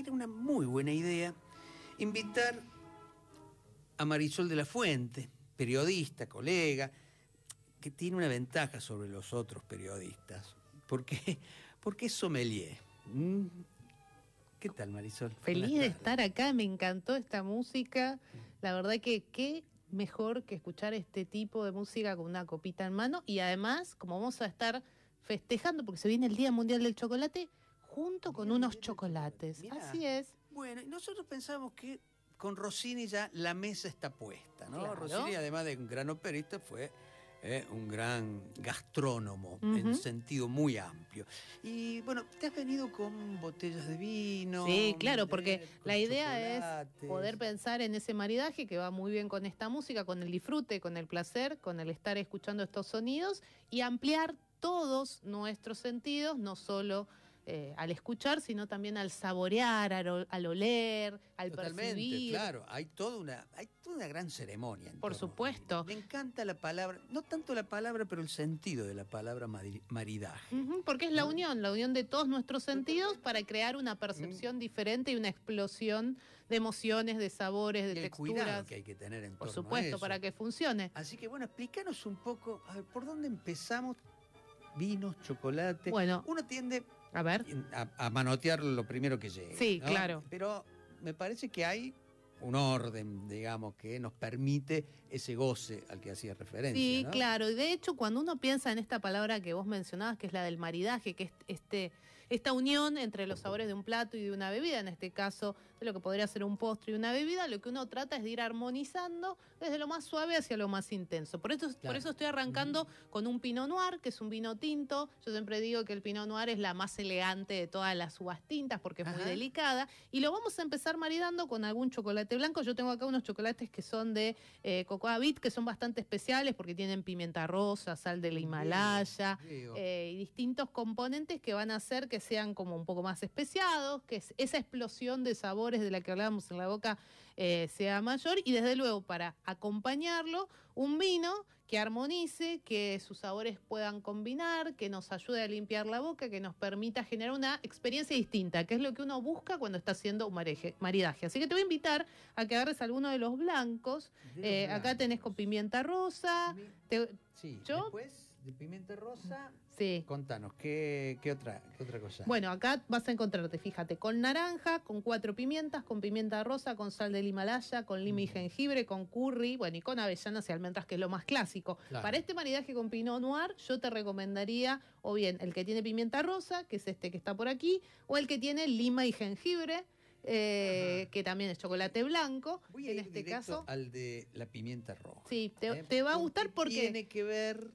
era una muy buena idea invitar a Marisol de la Fuente, periodista, colega, que tiene una ventaja sobre los otros periodistas, porque, porque es sommelier. Mm. ¿Qué tal, Marisol? Feliz de estar acá, me encantó esta música. La verdad que qué mejor que escuchar este tipo de música con una copita en mano y además, como vamos a estar festejando, porque se viene el Día Mundial del Chocolate, junto con unos chocolates. Así es. Bueno, nosotros pensamos que con Rossini ya la mesa está puesta, ¿no? Rosini, además de un gran operista, fue eh, un gran gastrónomo en un en sentido muy amplio. Y bueno, te has venido con botellas de vino. Sí, claro, porque la idea es poder pensar en ese maridaje que va muy bien con esta música, con el disfrute, con el placer, con el estar escuchando estos sonidos y ampliar todos nuestros sentidos, no solo eh, al escuchar, sino también al saborear, al, oler, al Totalmente, claro. Hay toda una, hay toda gran ceremonia. Por supuesto. Me encanta la palabra, no tanto la palabra, pero el sentido de la palabra maridaje. porque es la unión, la unión de todos nuestros sentidos para crear una percepción mm. diferente y una explosión de emociones, de sabores, de y el Cuidado que hay que tener en Por torno supuesto, para que funcione. Así que bueno, explícanos un poco, a ver, ¿por dónde empezamos? Vinos, chocolate. Bueno, uno tiende a ver. A, manotear lo primero que llegue. Sí, claro. Pero me parece que hay un orden, digamos, que nos permite ese goce al que hacía referencia. Sí, claro, y de hecho cuando uno piensa en esta palabra que vos mencionabas, que es la del maridaje, que es este, esta unión entre los sabores de un plato y de una bebida, en este caso de lo que podría ser un postre y una bebida, lo que uno trata es de ir armonizando desde lo más suave hacia lo más intenso. Por eso, por eso estoy arrancando con un Pinot Noir, que es un vino tinto. Yo siempre digo que el Pinot Noir es la más elegante de todas las uvas tintas porque es muy delicada. Y lo vamos a empezar maridando con algún chocolate blanco. Yo tengo acá unos chocolates que son de eh, Cocoa Bit, que son bastante especiales porque tienen pimienta rosa, sal de la Himalaya eh, y distintos componentes que van a hacer que sean como un poco más especiados, que esa explosión de sabores de la que hablábamos en la boca eh, sea mayor. Y desde luego, para acompañarlo, un vino que armonice, que sus sabores puedan combinar, que nos ayude a limpiar la boca, que nos permita generar una experiencia distinta, que es lo que uno busca cuando está haciendo un maridaje. Así que te voy a invitar a que agarres alguno de los blancos. Eh, acá tenés con pimienta rosa. sí, después de pimienta rosa Contanos, ¿qué, otra, otra cosa? Bueno, acá vas a encontrarte, fíjate, con naranja, con cuatro pimientas, con pimienta rosa, con sal del Himalaya, con lima y mm. jengibre, con curry, bueno, y con avellanas y almendras, que es lo más clásico. Para este maridaje con Pinot Noir, yo te recomendaría o bien el que tiene pimienta rosa, que es este que está por aquí, o el que tiene lima y jengibre eh, que también es chocolate blanco. en este caso. Al de la pimienta roja. Sí, te, ¿eh? va a gustar porque. Tiene que ver,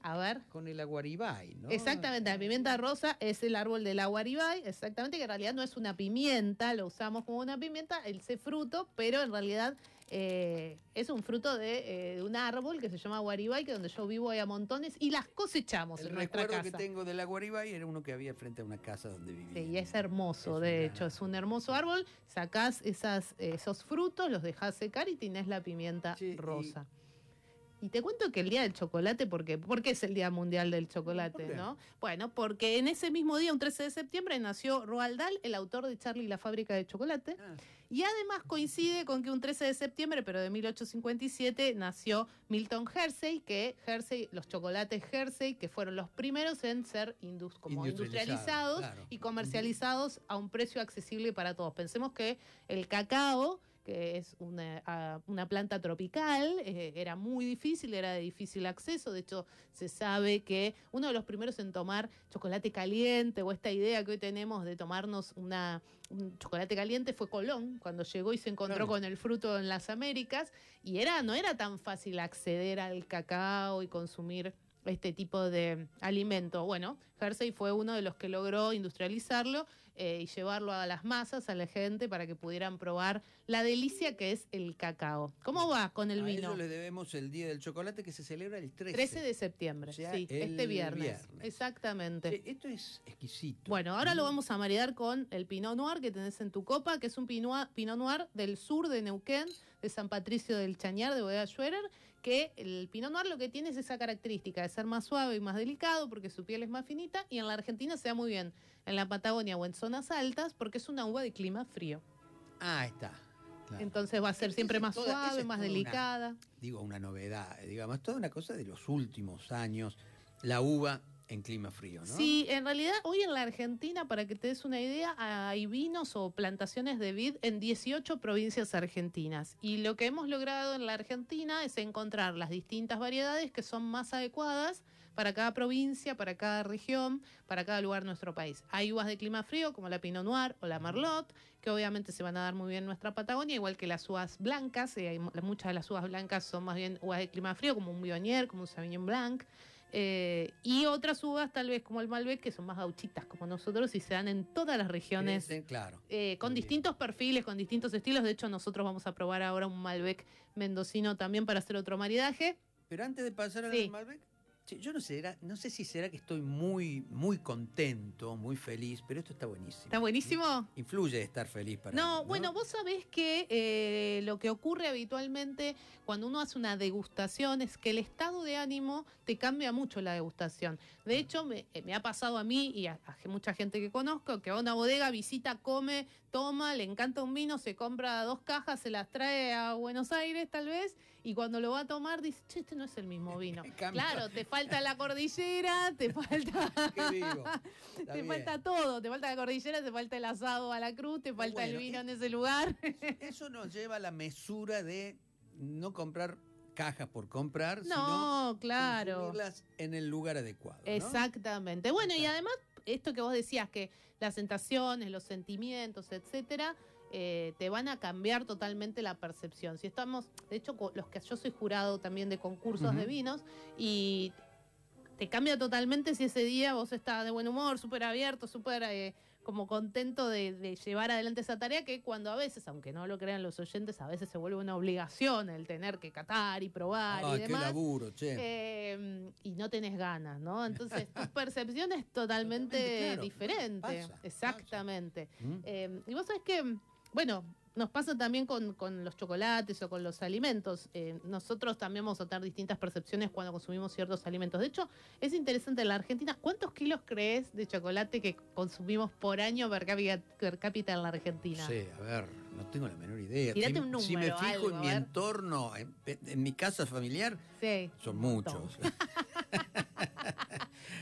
con el aguaribay, ¿no? Exactamente, la pimienta rosa es el árbol del aguaribay, exactamente, que en realidad no es una pimienta, lo usamos como una pimienta, el fruto, pero en realidad eh, es un fruto eh, de, un árbol que se llama guaribay, que donde yo vivo hay a montones, y las cosechamos en nuestra casa. El recuerdo que tengo de la guaribay era uno que había frente a una casa donde vivía. Sí, y es hermoso, de hecho, es un hermoso árbol. Sacás esos frutos, los dejás secar y tienes la pimienta rosa. Y... te cuento que el Día del Chocolate, porque ¿por qué es el Día Mundial del Chocolate? ¿no? Bueno, porque en ese mismo día, un 13 de septiembre, nació Roald Dahl, el autor de Charlie y la fábrica de chocolate. Ah. Y además coincide con que un 13 de septiembre, pero de 1857, nació Milton Hersey, que Hersey, los chocolates Hersey, que fueron los primeros en ser industrializados, y comercializados a un precio accesible para todos. Pensemos que el cacao que es una, ah, planta tropical, eh, era muy difícil, era de difícil acceso, de hecho se sabe que uno de los primeros en tomar chocolate caliente o esta idea que hoy tenemos de tomarnos una, un chocolate caliente fue Colón, cuando llegó y se encontró con el fruto en las Américas y era no era tan fácil acceder al cacao y consumir este tipo de alimento. Bueno, Jersey fue uno de los que logró industrializarlo eh, y llevarlo a las masas, a la gente, para que pudieran probar la delicia que es el cacao. ¿Cómo va con el vino? Eso le debemos el Día del Chocolate que se celebra el 13, 13 de septiembre, sí, este viernes. Exactamente. Esto es exquisito. Bueno, ahora mm. lo vamos a maridar con el Pinot Noir que tenés en tu copa, que es un Pinot, Pinot Noir del sur de Neuquén, de San Patricio del Chañar, de Bodega Schwerer, que el Pinot Noir lo que tiene es esa característica de ser más suave y más delicado porque su piel es más finita y en la Argentina se da muy bien en la Patagonia o en zonas altas porque es una uva de clima frío. Ah, está. Entonces va a ser siempre más suave, más delicada. digo, una novedad, digamos, toda una cosa de los últimos años, la uva en clima frío, ¿no? Sí, en realidad hoy en la Argentina, para que te des una idea, hay vinos o plantaciones de vid en 18 provincias argentinas. Y lo que hemos logrado en la Argentina es encontrar las distintas variedades que son más adecuadas para cada provincia, para cada región, para cada lugar de nuestro país. Hay uvas de clima frío como la Pinot Noir o la Merlot, que obviamente se van a dar muy bien en nuestra Patagonia, igual que las uvas blancas, eh, muchas de las uvas blancas son más bien uvas de clima frío, como un Bionier, como un Sauvignon Blanc. Eh, y otras uvas, tal vez como el Malbec, que son más gauchitas como nosotros y se dan en todas las regiones. claro. Eh, con distintos perfiles, con distintos estilos. De hecho, nosotros vamos a probar ahora un Malbec mendocino también para hacer otro maridaje. Pero antes de pasar al Malbec, yo no sé, no sé si será que estoy muy, muy contento, muy feliz, pero esto está buenísimo. ¿Está buenísimo? Influye estar feliz para No, mí, ¿no? bueno, vos sabés que eh, lo que ocurre habitualmente cuando uno hace una degustación es que el estado de ánimo te cambia mucho la degustación. De mm. hecho, eh, me, ha pasado a mí y a, mucha gente que conozco que va a una bodega visita, come, toma, le encanta un vino, se compra dos cajas, se las trae a Buenos Aires tal vez, y cuando lo va a tomar dice, este no es el mismo vino. claro, te falta la cordillera, te falta... ¿Qué te falta todo, te falta la cordillera, te falta el asado a la cruz, te falta el vino en eh, ese lugar. eso nos lleva a la mesura de no comprar cajas por comprar, no, sino claro. en el lugar adecuado. Exactamente. Bueno, y además, esto que vos decías, que las sensaciones, los sentimientos, etcétera, eh, te van a cambiar totalmente la percepción. Si estamos, de hecho, los que yo soy jurado también de concursos de vinos y te cambia totalmente si ese día vos estás de buen humor, súper abierto, súper eh, como contento de, llevar adelante esa tarea que cuando a veces, aunque no lo crean los oyentes, a veces se vuelve una obligación el tener que catar y probar y ah, demás. laburo, em, y no tenés ganas, ¿no? Entonces tu percepción es totalmente, diferente. Exactamente. Mm. Em, y vos sabés que, bueno, nos pasa también con, los chocolates o con los alimentos. Eh, nosotros también vamos a tener distintas percepciones cuando consumimos ciertos alimentos. De hecho, es interesante en la Argentina, ¿cuántos kilos crees de chocolate que consumimos por año per cápita, en la Argentina? Sí, a ver, no tengo la menor idea. si, un número. Si me fijo en mi entorno, en, mi casa familiar, son muchos.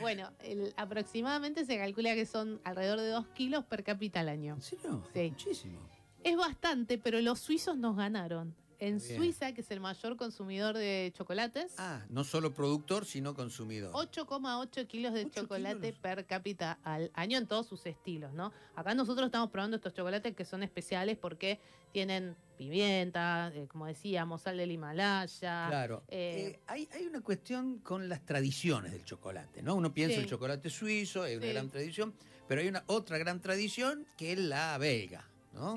Bueno, aproximadamente se calcula que son alrededor de dos kilos per cápita al año. Sí. Muchísimo. Es bastante, pero los suizos nos ganaron. En Suiza, que es el mayor consumidor de chocolates. Ah, no solo productor, sino consumidor. 8,8 kilos de chocolate per cápita al año en todos sus estilos, ¿no? Acá nosotros estamos probando estos chocolates que son especiales porque tienen pimienta, eh, como decíamos, sal del Himalaya. Claro. Eh, eh, hay, una cuestión con las tradiciones del chocolate, ¿no? Uno piensa en el chocolate suizo, es una gran tradición, pero hay una otra gran tradición que es la belga.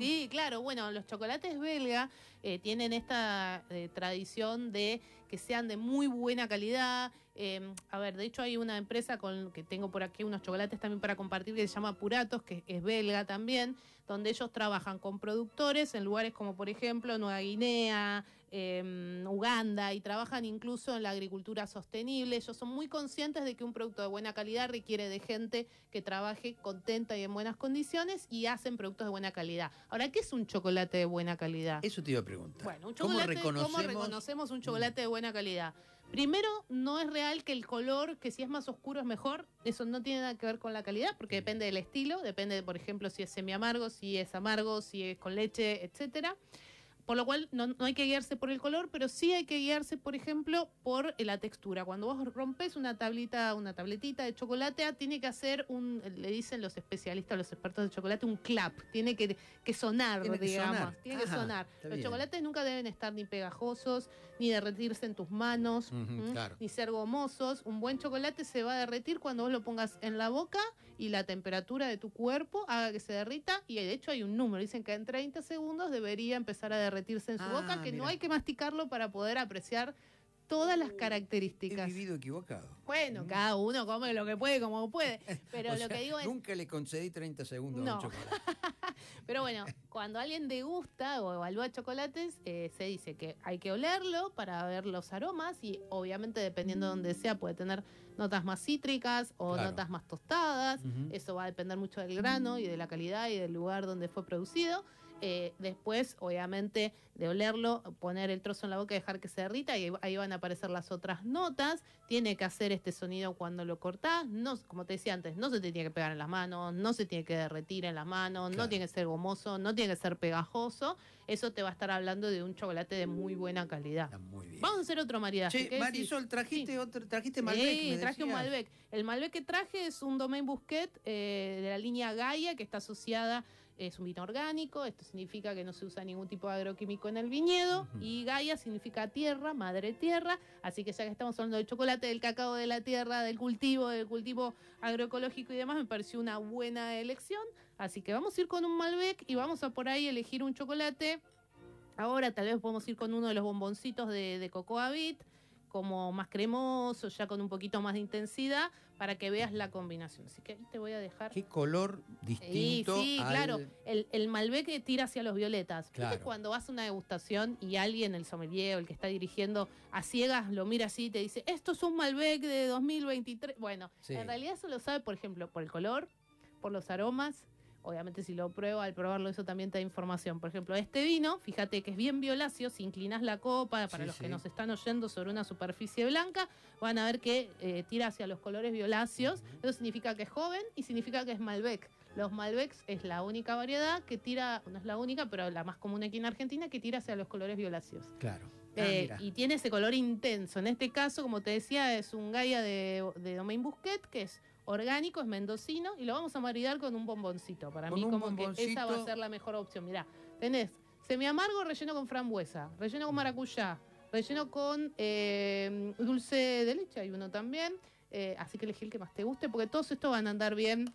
Sí, claro. Bueno, los chocolates belga eh, tienen esta eh, tradición de que sean de muy buena calidad Em, a ver, de hecho hay una empresa con que tengo por aquí unos chocolates también para compartir que se llama Puratos, que es belga también, donde ellos trabajan con productores en lugares como por ejemplo Nueva Guinea, em, Uganda, y trabajan incluso en la agricultura sostenible. Ellos son muy conscientes de que un producto de buena calidad requiere de gente que trabaje contenta y en buenas condiciones y hacen productos de buena calidad. Ahora, ¿qué es un chocolate de buena calidad? Eso te iba a preguntar. Bueno, un chocolate, reconocemos, ¿cómo reconocemos un chocolate de buena calidad? Primero, no es real que el color, que si es más oscuro es mejor. Eso no tiene nada que ver con la calidad, porque depende del estilo, depende, por ejemplo, si es semi amargo, si es amargo, si es con leche, etcétera. Por lo cual no, hay que guiarse por el color, pero sí hay que guiarse, por ejemplo, por eh, la textura. Cuando vos rompes una tablita, una tabletita de chocolate, ah, tiene que hacer un, le dicen los especialistas, los expertos de chocolate, un clap. Tiene que, sonar, digamos. Tiene que sonar. Los chocolates nunca deben estar ni pegajosos, ni derretirse en tus manos, ni ser gomosos. Un buen chocolate se va a derretir cuando vos lo pongas en la boca y la temperatura de tu cuerpo haga que se derrita. Y de hecho hay un número, dicen que en 30 segundos debería empezar a derretir derretirse en su boca, ah, que no hay que masticarlo para poder apreciar todas las uh, características. He vivido equivocado. Bueno, mm. cada uno come lo que puede, como puede. Pero lo que digo es. Nunca le concedí 30 segundos no. chocolate. pero bueno, cuando alguien degusta o evalúa chocolates, eh, se dice que hay que olerlo para ver los aromas y obviamente dependiendo de donde sea puede tener notas más cítricas o notas más tostadas. Eso va a depender mucho del grano y de la calidad y del lugar donde fue producido. Eh, después, obviamente, de olerlo, poner el trozo en la boca y dejar que se derrita y ahí van a aparecer las otras notas. Tiene que hacer este sonido cuando lo cortás. No, como te decía antes, no se te tiene que pegar en las manos, no se tiene que derretir en las manos, no tiene que ser gomoso, no tiene que ser pegajoso. Eso te va a estar hablando de un chocolate de muy buena calidad. Vamos a hacer otro maridaje. Marisol, trajiste Malbec. traje un Malbec. El Malbec que traje es un Domain Busquet eh, de la línea Gaia que está asociada es un vino orgánico, esto significa que no se usa ningún tipo de agroquímico en el viñedo, y Gaia significa tierra, madre tierra, así que ya que estamos hablando del chocolate, del cacao de la tierra, del cultivo, del cultivo agroecológico y demás, me pareció una buena elección, así que vamos a ir con un Malbec y vamos a por ahí elegir un chocolate. Ahora tal vez podemos ir con uno de los bomboncitos de, de Cocoa como más cremoso, ya con un poquito más de intensidad, para que veas la combinación. Así que ahí te voy a dejar. Qué color distinto. Sí, claro. El, el Malbec tira hacia los violetas. Claro. cuando vas a una degustación y alguien, el sommelier o el que está dirigiendo a ciegas, lo mira así y te dice, esto es un Malbec de 2023? Bueno, en realidad eso lo sabe, por ejemplo, por el color, por los aromas Obviamente si lo prueba, al probarlo eso también te da información. Por ejemplo, este vino, fíjate que es bien violáceo, si inclinas la copa, para los que nos están oyendo sobre una superficie blanca, van a ver que eh, tira hacia los colores violáceos. Eso significa que es joven y significa que es Malbec. Los Malbecs es la única variedad que tira, no es la única, pero la más común aquí en Argentina, que tira hacia los colores violáceos. Claro. Ah, eh, y tiene ese color intenso. En este caso, como te decía, es un Gaia de, de Domain Busquet, que es orgánico, es mendocino y lo vamos a maridar con un bomboncito. Para mí, como que esa va a ser la mejor opción. Mirá, tenés semiamargo relleno con frambuesa, relleno con mm. maracuyá, relleno con eh, dulce de leche, hay uno también. Eh, así que elegí el que más te guste, porque todos estos van a andar bien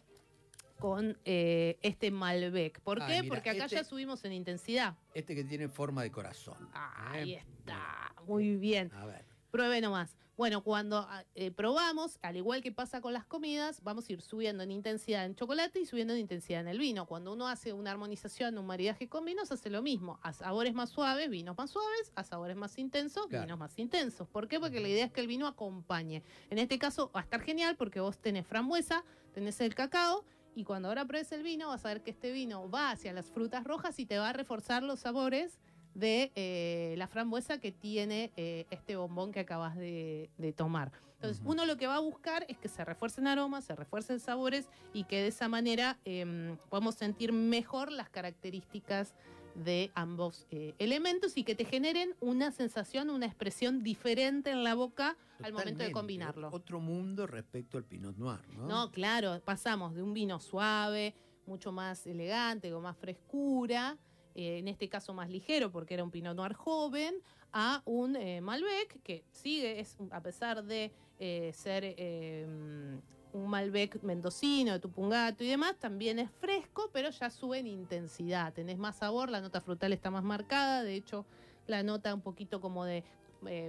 con eh, este Malbec. ¿Por qué? Porque acá este ya subimos en intensidad. Este que tiene forma de corazón. Ahí está. Muy bien. A ver pruebe nomás. Bueno, cuando ah, eh, probamos, al igual que pasa con las comidas, vamos a ir subiendo en intensidad en chocolate y subiendo en intensidad en el vino. Cuando uno hace una armonización, un maridaje con vinos, hace lo mismo. A sabores más suaves, vinos más suaves, a sabores más intensos, vinos más intensos. ¿Por qué? Porque la idea es que el vino acompañe. En este caso va a estar genial porque vos tenés frambuesa, tenés el cacao. Y cuando ahora pruebes el vino, vas a ver que este vino va hacia las frutas rojas y te va a reforzar los sabores de eh, la frambuesa que tiene eh, este bombón que acabas de, tomar. Entonces, uno lo que va a buscar es que se refuercen aromas, se refuercen sabores y que de esa manera em, podamos sentir mejor las características de ambos eh, elementos y que te generen una sensación, una expresión diferente en la boca al momento de combinarlo. Otro mundo respecto al Pinot Noir, ¿no? No, claro, pasamos de un vino suave, mucho más elegante, con más frescura, eh, en este caso más ligero porque era un Pinot Noir joven, a un eh, Malbec que sigue, es, a pesar de eh, ser mm, un Malbec mendocino, de Tupungato y demás, también es fresco, pero ya sube en intensidad, tenés más sabor, la nota frutal está más marcada, de hecho la nota un poquito como de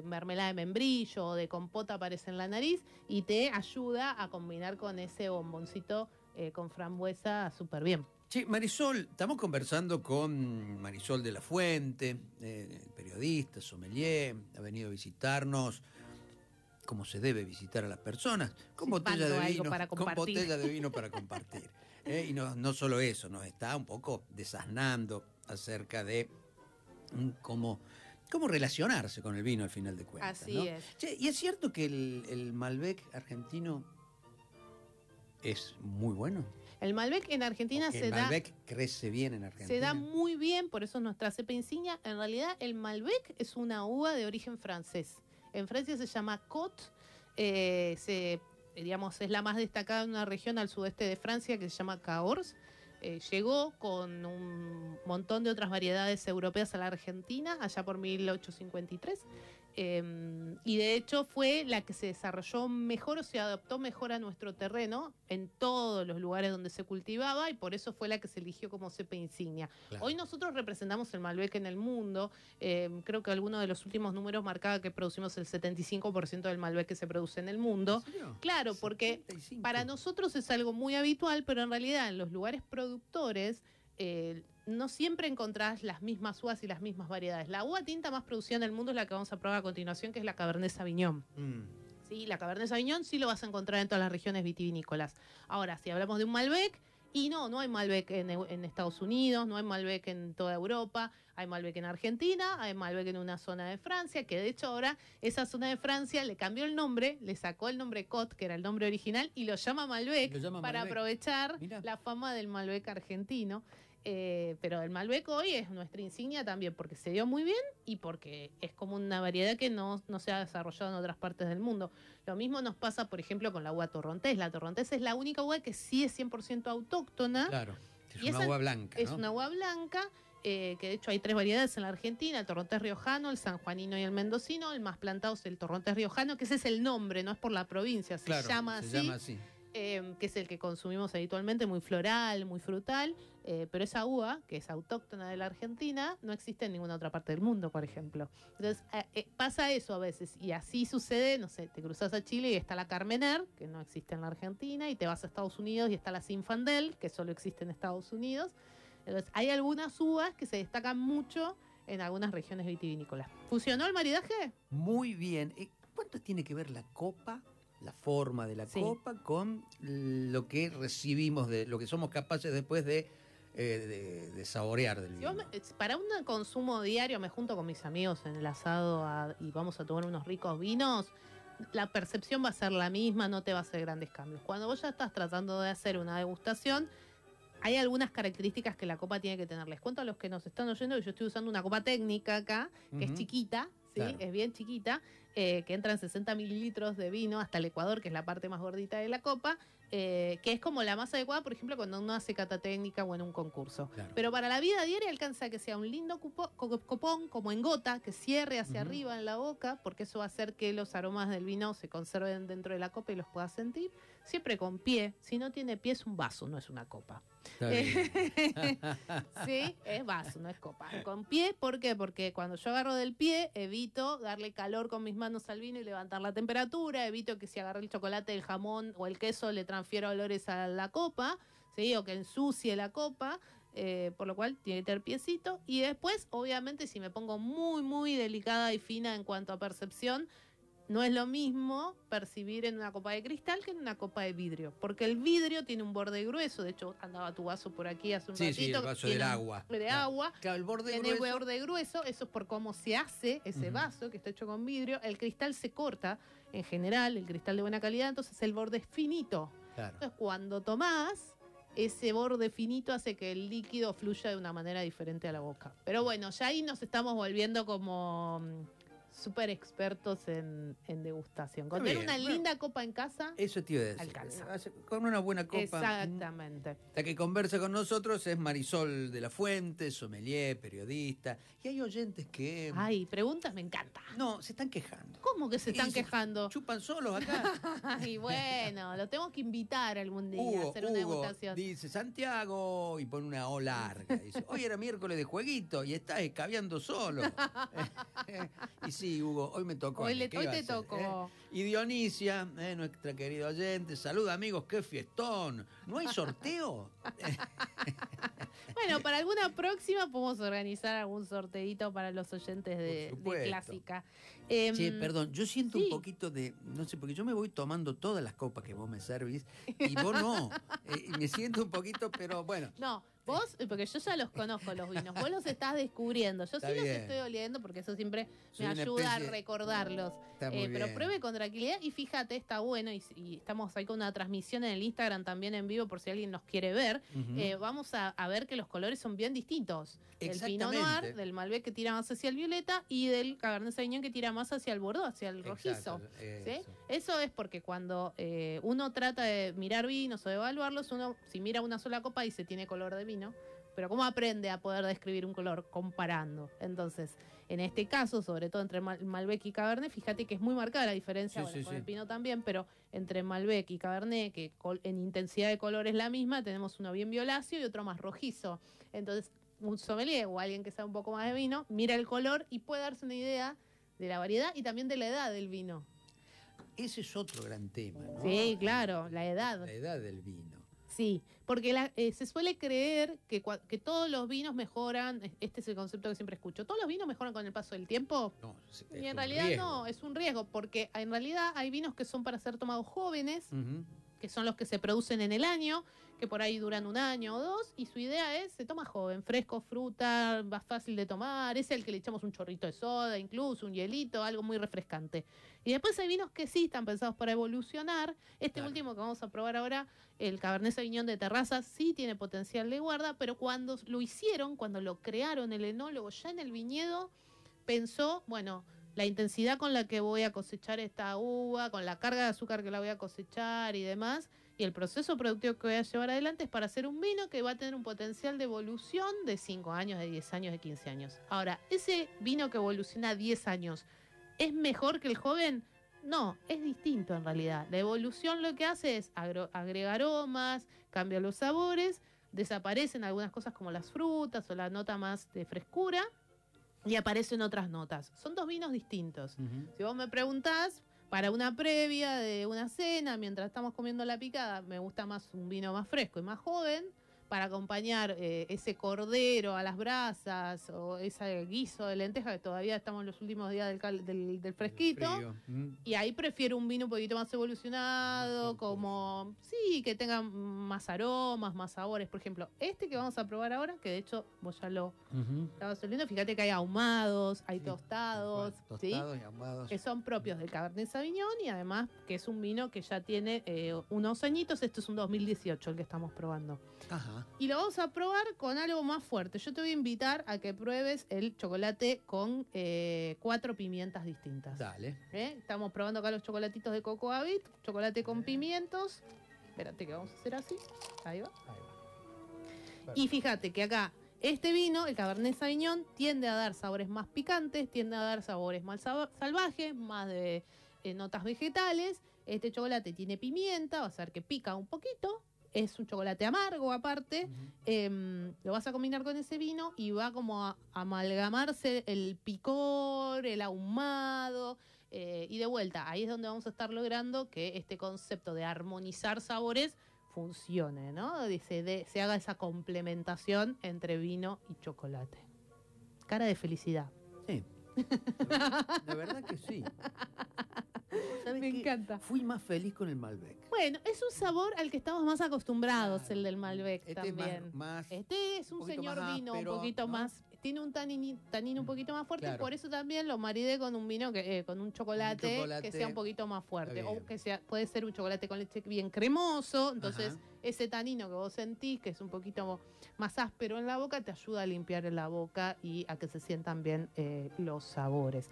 mermelada de membrillo o de compota aparece en la nariz y te ayuda a combinar con ese bomboncito eh, con frambuesa súper bien. Sí, Marisol, estamos conversando con Marisol de la Fuente, eh, periodista, sommelier, ha venido a visitarnos como se debe visitar a las personas, con, botella, de vino, para botella de vino para compartir. Eh, y no, solo eso, nos está un poco desasnando acerca de mm, cómo, cómo relacionarse con el vino al final de cuentas. Así es. y es cierto que el, el Malbec argentino es muy bueno. El Malbec en Argentina se da. El Malbec crece bien en Argentina. Se da muy bien, por eso es nuestra cepa insignia. En realidad, el Malbec es una uva de origen francés. En Francia se llama cot eh, se, digamos, es la más destacada en una región al sudeste de Francia que se llama Cahors. Eh, llegó con un montón de otras variedades europeas a la Argentina allá por 1853 Em, y de hecho fue la que se desarrolló mejor o se adaptó mejor a nuestro terreno en todos los lugares donde se cultivaba y por eso fue la que se eligió como cepa insignia. Hoy nosotros representamos el Malbec en el mundo. Em, creo que alguno de los últimos números marcaba que producimos el 75% del Malbec que se produce en el mundo. Claro, porque para nosotros es algo muy habitual, pero en realidad en los lugares productores... Eh, no siempre encontrás las mismas uvas y las mismas variedades. La uva tinta más producida en el mundo es la que vamos a probar a continuación, que es la Cabernet Sauvignon. Mm. Sí, la Cabernet Sauvignon sí lo vas a encontrar en todas las regiones vitivinícolas. Ahora, si hablamos de un Malbec, y no, no hay Malbec en, Estados Unidos, no hay Malbec en toda Europa, hay Malbec en Argentina, hay Malbec en una zona de Francia, que de hecho ahora esa zona de Francia le cambió el nombre, le sacó el nombre Cot, que era el nombre original, y lo llama Malbec para aprovechar la fama del Malbec argentino. Eh, pero el Malbec hoy es nuestra insignia también porque se dio muy bien y porque es como una variedad que no, se ha desarrollado en otras partes del mundo. Lo mismo nos pasa, por ejemplo, con la uva torrontés. La torrontés es la única uva que sí es 100% autóctona. Claro, es una uva blanca. Es eh, una uva blanca. que de hecho hay tres variedades en la Argentina, el torrontés riojano, el sanjuanino y el mendocino, el más plantado es el torrontés riojano, que ese es el nombre, no es por la provincia, se llama así. Eh, que es el que consumimos habitualmente, muy floral, muy frutal. Eh, pero esa uva, que es autóctona de la Argentina, no existe en ninguna otra parte del mundo, por ejemplo. Entonces eh, eh, pasa eso a veces y así sucede, no sé, te cruzas a Chile y está la Carmener, que no existe en la Argentina, y te vas a Estados Unidos y está la Sinfandel, que solo existe en Estados Unidos. Entonces hay algunas uvas que se destacan mucho en algunas regiones vitivinícolas. ¿Funcionó el maridaje? Muy bien. ¿Cuánto tiene que ver la copa, la forma de la copa, con lo que recibimos, de lo que somos capaces después de eh, de, saborear del vino. para un consumo diario me junto con mis amigos en el asado y vamos a tomar unos ricos vinos, la percepción va a ser la misma, no te va a hacer grandes cambios. Cuando vos ya estás tratando de hacer una degustación, hay algunas características que la copa tiene que tener. Les cuento a los que nos están oyendo que yo estoy usando una copa técnica acá, que es chiquita, es bien chiquita, eh, que entra en 60 mililitros de vino hasta el Ecuador, que es la parte más gordita de la copa, eh, que es como la más adecuada, por ejemplo, cuando uno hace cata técnica o en un concurso. Pero para la vida diaria alcanza que sea un lindo copón, como en gota, que cierre hacia arriba en la boca, porque eso va a hacer que los aromas del vino se conserven dentro de la copa y los puedas sentir. Siempre con pie. Si no tiene pie es un vaso, no es una copa. Eh, sí, es vaso, no es copa. Con pie, ¿por qué? Porque cuando yo agarro del pie, evito darle calor con mis manos al vino y levantar la temperatura, evito que si agarro el chocolate, el jamón o el queso le transfiera olores a la copa, ¿sí? o que ensucie la copa. Eh, por lo cual tiene que tener piecito y después obviamente si me pongo muy muy delicada y fina en cuanto a percepción no es lo mismo percibir en una copa de cristal que en una copa de vidrio, porque el vidrio tiene un borde grueso. De hecho, andaba tu vaso por aquí hace un ratito. Sí, el vaso del agua. De agua. el borde tiene borde grueso, eso es por cómo se hace ese vaso que está hecho con vidrio. El cristal se corta en general, el cristal de buena calidad, entonces el borde es finito. Claro. Entonces, cuando tomás, ese borde finito hace que el líquido fluya de una manera diferente a la boca. Pero bueno, ya ahí nos estamos volviendo como súper expertos en, degustación. Con tener una linda copa en casa. Eso te iba a decir. Alcanza. Eh, con una buena copa. Exactamente. La que conversa con nosotros es Marisol de la Fuente, sommelier, periodista. Y hay oyentes que. Ay, preguntas me encanta. No, se están quejando. ¿Cómo que se están quejando? chupan solos acá. y bueno, lo tengo que invitar algún día a hacer una degustación. Dice Santiago y pone una O larga. Dice, hoy era miércoles de jueguito y estás escabeando solo. y si sí, Hugo, hoy me tocó. Hoy, te tocó. Eh? Y Dionisia, eh, nuestra querida oyente, saluda amigos, qué fiestón. ¿No hay sorteo? bueno, para alguna próxima podemos organizar algún sorteito para los oyentes de, Clásica. Sí, em, perdón, yo siento un poquito de, no sé, porque yo me voy tomando todas las copas que vos me servís y vos no. Eh, me siento un poquito, pero bueno. No, Vos, porque yo ya los conozco los vinos, vos los estás descubriendo. Yo sí los estoy oliendo porque eso siempre me ayuda a recordarlos. Eh, pero pruebe con tranquilidad y fíjate, está bueno. Y, estamos ahí con una transmisión en el Instagram también en vivo por si alguien nos quiere ver. Eh, vamos a, ver que los colores son bien distintos: el Pinot Noir, del Malbec que tira más hacia el violeta y del Cabernet Sauvignon que tira más hacia el Bordeaux, hacia el rojizo. Eso. es porque cuando eh, uno trata de mirar vinos o de evaluarlos, uno, si mira una sola copa, dice tiene color de vino pero cómo aprende a poder describir un color comparando. Entonces, en este caso, sobre todo entre Malbec y Cabernet, fíjate que es muy marcada la diferencia, con el Pinot también, pero entre Malbec y Cabernet, que en intensidad de color es la misma, tenemos uno bien violáceo y otro más rojizo. Entonces, un sommelier o alguien que sabe un poco más de vino, mira el color y puede darse una idea de la variedad y también de la edad del vino. Ese es otro gran tema, ¿no? Sí, claro, la edad. La edad del vino. Sí, porque eh, se suele creer que, todos los vinos mejoran, este es el concepto que siempre escucho, todos los vinos mejoran con el paso del tiempo. No, y en realidad no, es un riesgo, porque en realidad hay vinos que son para ser tomados jóvenes que son los que se producen en el año, que por ahí duran un año o dos, y su idea es, se toma joven, fresco, fruta, más fácil de tomar, es el que le echamos un chorrito de soda, incluso un hielito, algo muy refrescante. Y después hay vinos que sí están pensados para evolucionar, este último que vamos a probar ahora, el Cabernet Sauvignon de terraza, sí tiene potencial de guarda, pero cuando lo hicieron, cuando lo crearon el enólogo ya en el viñedo, pensó, bueno, la intensidad con la que voy a cosechar esta uva, con la carga de azúcar que la voy a cosechar y demás. Y el proceso productivo que voy a llevar adelante es para hacer un vino que va a tener un potencial de evolución de 5 años, de 10 años, de 15 años. Ahora, ese vino que evoluciona 10 años, ¿es mejor que el joven? No, es distinto en realidad. La evolución lo que hace es agregar aromas, cambia los sabores, desaparecen algunas cosas como las frutas o la nota más de frescura y aparecen otras notas. Son dos vinos distintos. Si vos me preguntás, para una previa de una cena, mientras estamos comiendo la picada, me gusta más un vino más fresco y más joven para acompañar eh, ese cordero a las brasas o ese guiso de lenteja que todavía estamos en los últimos días del, fresquito. Mm. Y ahí prefiero un vino un poquito más evolucionado, como, sí, que tenga más aromas, más sabores. Por ejemplo, este que vamos a probar ahora, que de hecho vos ya lo estabas oliendo, fíjate que hay ahumados, hay tostados, que son propios del Cabernet Sauvignon y además que es un vino que ya tiene eh, unos añitos. Esto es un 2018 el que estamos probando. Ajá. Y lo vamos a probar con algo más fuerte. Yo te voy a invitar a que pruebes el chocolate con eh, cuatro pimientas distintas. Dale. ¿Eh? Estamos probando acá los chocolatitos de Coco chocolate con pimientos. Espérate que vamos a hacer así. Ahí va. Ahí va. Y fíjate que acá este vino, el Cabernet Sauvignon, tiende a dar sabores más picantes, tiende a dar sabores más salvajes, más de eh, notas vegetales. Este chocolate tiene pimienta, va a ser que pica un poquito, es un chocolate amargo aparte, em, lo vas a combinar con ese vino y va como a, amalgamarse el picor, el ahumado. Eh, y de vuelta, ahí es donde vamos a estar logrando que este concepto de armonizar sabores funcione, ¿no? dice de, se haga esa complementación entre vino y chocolate. Cara de felicidad. Sí. De verdad que sí me encanta. Fui más feliz con el Malbec. Bueno, es un sabor al que estamos más acostumbrados, el del Malbec este también. este es un, señor vino un poquito más. Tiene un tanino un mm, poquito más fuerte por eso también lo maridé con un vino, que, eh, con un chocolate, que sea un poquito más fuerte. O que sea, puede ser un chocolate con leche bien cremoso. Entonces, ese tanino que vos sentís, que es un poquito más áspero en la boca, te ayuda a limpiar la boca y a que se sientan bien eh, los sabores.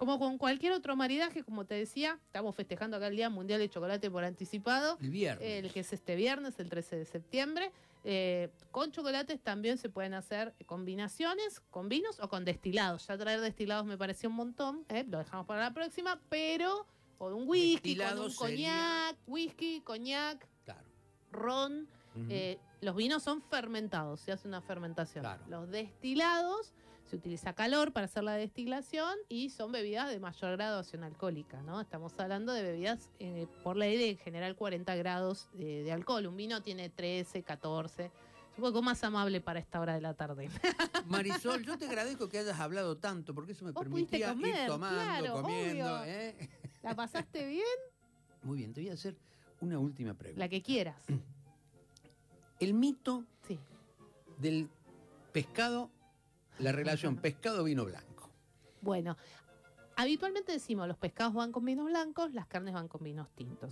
Como con cualquier otro maridaje, como te decía, estamos festejando acá el Día Mundial de Chocolate por anticipado. El viernes. el que es este viernes, el 13 de septiembre. Eh, con chocolates también se pueden hacer combinaciones con vinos o con destilados. Ya traer destilados me pareció un montón, eh, lo dejamos para la próxima, pero con un whisky, con un coñac, whisky, coñac, ron. Eh, los vinos son fermentados, se hace una fermentación. Los destilados se utiliza calor para hacer la destilación y son bebidas de mayor graduación alcohólica, ¿no? Estamos hablando de bebidas eh, por ley de en general 40 grados de, alcohol. Un vino tiene 13, 14 un poco más amable para esta hora de la tarde. Marisol, yo te agradezco que hayas hablado tanto, porque eso me permitía comer, ir tomando, comiendo. ¿eh? ¿La pasaste bien? Muy bien, te voy a hacer una última pregunta. La que quieras. El mito del pescado la relación pescado-vino blanco. Bueno, habitualmente decimos los pescados van con vinos blancos, las carnes van con vinos tintos.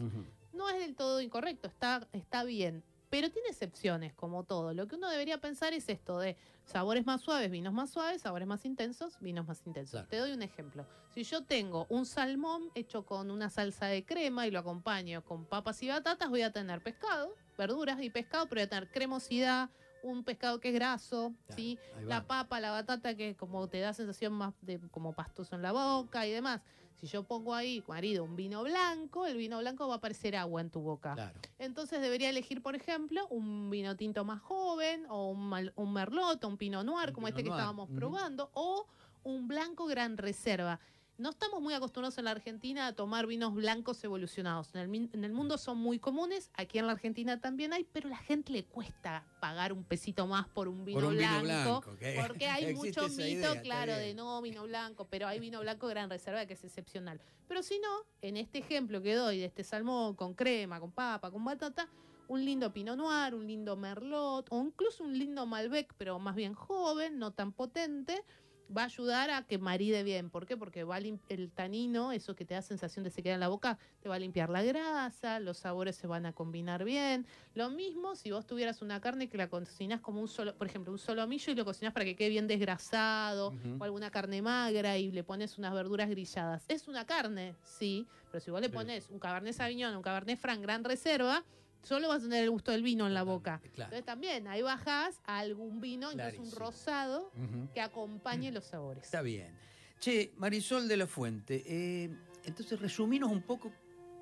No es del todo incorrecto, está, está bien. Pero tiene excepciones, como todo. Lo que uno debería pensar es esto de sabores más suaves, vinos más suaves, sabores más intensos, vinos más intensos. Te doy un ejemplo. Si yo tengo un salmón hecho con una salsa de crema y lo acompaño con papas y batatas, voy a tener pescado, verduras y pescado, pero voy a tener cremosidad, un pescado que es graso, ¿sí? la papa, la batata que como te da sensación más de como pastoso en la boca y demás. Si yo pongo ahí, marido, un vino blanco, el vino blanco va a parecer agua en tu boca. Entonces debería elegir, por ejemplo, un vino tinto más joven o un, un merlot, un pinot noir, como este que estábamos probando, o un blanco gran reserva no estamos muy acostumbrados en la Argentina a tomar vinos blancos evolucionados. En el, mundo son muy comunes, aquí en la Argentina también hay, pero a la gente le cuesta pagar un pesito más por un vino blanco. porque hay mucho mito, claro, de no, vino blanco, pero hay vino blanco gran reserva que es excepcional. Pero si no, en este ejemplo que doy de este salmón con crema, con papa, con batata, un lindo Pinot Noir, un lindo Merlot, o incluso un lindo Malbec, pero más bien joven, no tan potente va a ayudar a que maride bien. ¿Por qué? Porque va el tanino, eso que te da sensación de sequedad en la boca, te va a limpiar la grasa, los sabores se van a combinar bien. Lo mismo si vos tuvieras una carne que la cocinas como un solo, por ejemplo, un solo solomillo y lo cocinas para que quede bien desgrasado, o alguna carne magra y le pones unas verduras grilladas. Es una carne, sí, pero si vos le pones un cabernet sauvignon, un cabernet franc, gran reserva, solo vas a tener el gusto del vino en la boca. Entonces también ahí bajas a algún vino, y un rosado, que acompañe los sabores. Está bien. Che, Marisol de la Fuente, eh, entonces resuminos un poco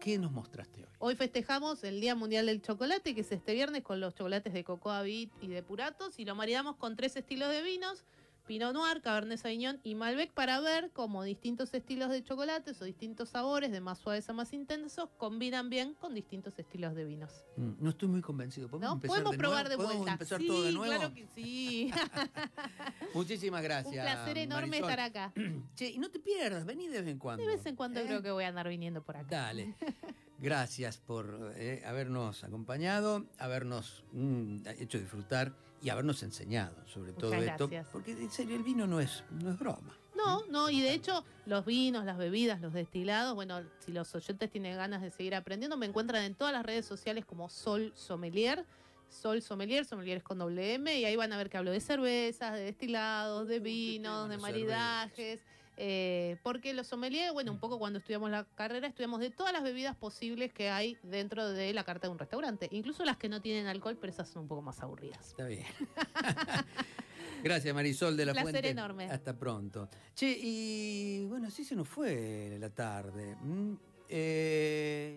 qué nos mostraste hoy. Hoy festejamos el Día Mundial del Chocolate, que es este viernes, con los chocolates de cocoa, Beat y de puratos, y lo maridamos con tres estilos de vinos Pinot Noir, Cabernet Sauvignon y Malbec para ver cómo distintos estilos de chocolates o distintos sabores, de más suaves a más intensos, combinan bien con distintos estilos de vinos. Mm, no estoy muy convencido. ¿Podemos, probar de vuelta? ¿Podemos empezar todo de nuevo? claro que sí. Muchísimas gracias. Un placer enorme estar acá. che, y no te pierdas, vení de vez en cuando. De vez en cuando ¿Eh? creo que voy a andar viniendo por acá. Dale. Gracias por eh, habernos acompañado, habernos mm, hecho disfrutar y habernos enseñado sobre todo gracias. Porque en serio, el vino no es, no es broma. No, no, y de hecho, los vinos, las bebidas, los destilados, bueno, si los oyentes tienen ganas de seguir aprendiendo, me encuentran en todas las redes sociales como Sol Sommelier. Sol Sommelier, Sommelier es con doble M, y ahí van a ver que hablo de cervezas, de destilados, de vinos, de maridajes. Eh, porque los sommeliers, bueno, un mm. poco cuando estudiamos la carrera, estudiamos de todas las bebidas posibles que hay dentro de la carta de un restaurante, incluso las que no tienen alcohol, pero esas son un poco más aburridas. Está bien. Gracias, Marisol de la Placer Fuente. enorme. Hasta pronto. Che, y bueno, sí se nos fue la tarde. Mm, eh,